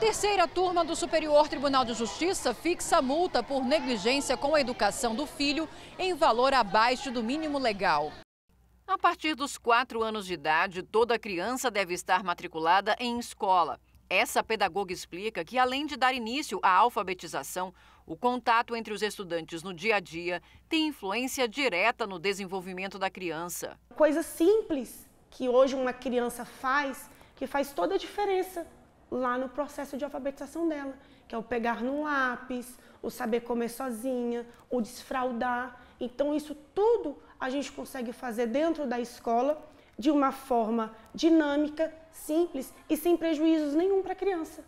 terceira turma do Superior Tribunal de Justiça fixa multa por negligência com a educação do filho em valor abaixo do mínimo legal. A partir dos quatro anos de idade, toda criança deve estar matriculada em escola. Essa pedagoga explica que, além de dar início à alfabetização, o contato entre os estudantes no dia a dia tem influência direta no desenvolvimento da criança. Coisa simples que hoje uma criança faz que faz toda a diferença lá no processo de alfabetização dela, que é o pegar num lápis, o saber comer sozinha, o desfraudar. Então, isso tudo a gente consegue fazer dentro da escola de uma forma dinâmica, simples e sem prejuízos nenhum para a criança,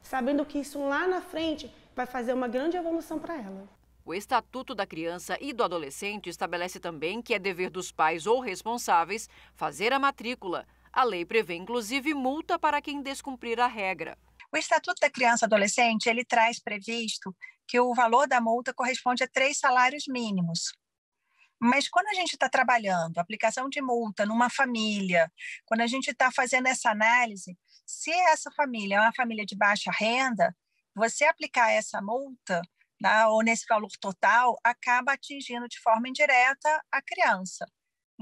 sabendo que isso lá na frente vai fazer uma grande evolução para ela. O Estatuto da Criança e do Adolescente estabelece também que é dever dos pais ou responsáveis fazer a matrícula a lei prevê inclusive multa para quem descumprir a regra. O Estatuto da Criança e Adolescente, ele traz previsto que o valor da multa corresponde a três salários mínimos. Mas quando a gente está trabalhando aplicação de multa numa família, quando a gente está fazendo essa análise, se essa família é uma família de baixa renda, você aplicar essa multa né, ou nesse valor total acaba atingindo de forma indireta a criança.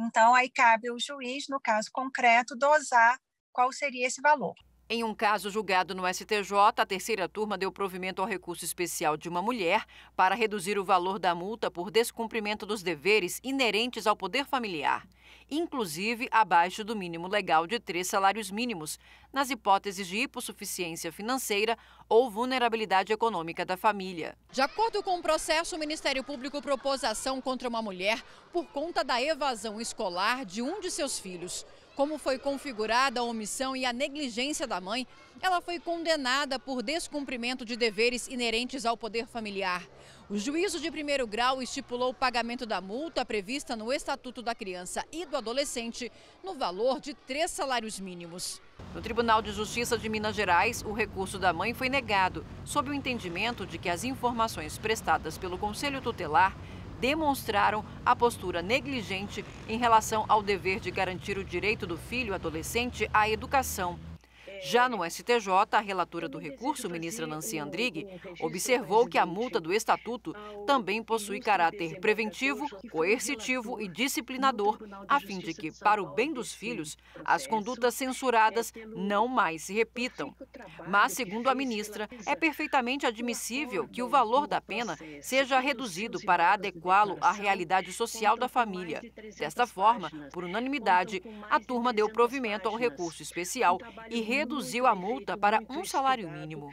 Então, aí cabe ao juiz, no caso concreto, dosar qual seria esse valor. Em um caso julgado no STJ, a terceira turma deu provimento ao recurso especial de uma mulher para reduzir o valor da multa por descumprimento dos deveres inerentes ao poder familiar inclusive abaixo do mínimo legal de três salários mínimos, nas hipóteses de hipossuficiência financeira ou vulnerabilidade econômica da família. De acordo com o processo, o Ministério Público propôs ação contra uma mulher por conta da evasão escolar de um de seus filhos. Como foi configurada a omissão e a negligência da mãe, ela foi condenada por descumprimento de deveres inerentes ao poder familiar. O juízo de primeiro grau estipulou o pagamento da multa prevista no Estatuto da Criança e e do adolescente, no valor de três salários mínimos. No Tribunal de Justiça de Minas Gerais, o recurso da mãe foi negado, sob o entendimento de que as informações prestadas pelo Conselho Tutelar demonstraram a postura negligente em relação ao dever de garantir o direito do filho adolescente à educação. Já no STJ, a relatora do recurso, ministra Nancy Andrighi, observou que a multa do estatuto também possui caráter preventivo, coercitivo e disciplinador, a fim de que, para o bem dos filhos, as condutas é censuradas não mais se repitam. Mas, segundo a ministra, é perfeitamente admissível que o valor da pena seja reduzido para adequá-lo à realidade social da família. Desta forma, por unanimidade, a turma deu provimento ao recurso especial e reduziu reduziu a multa para um salário mínimo.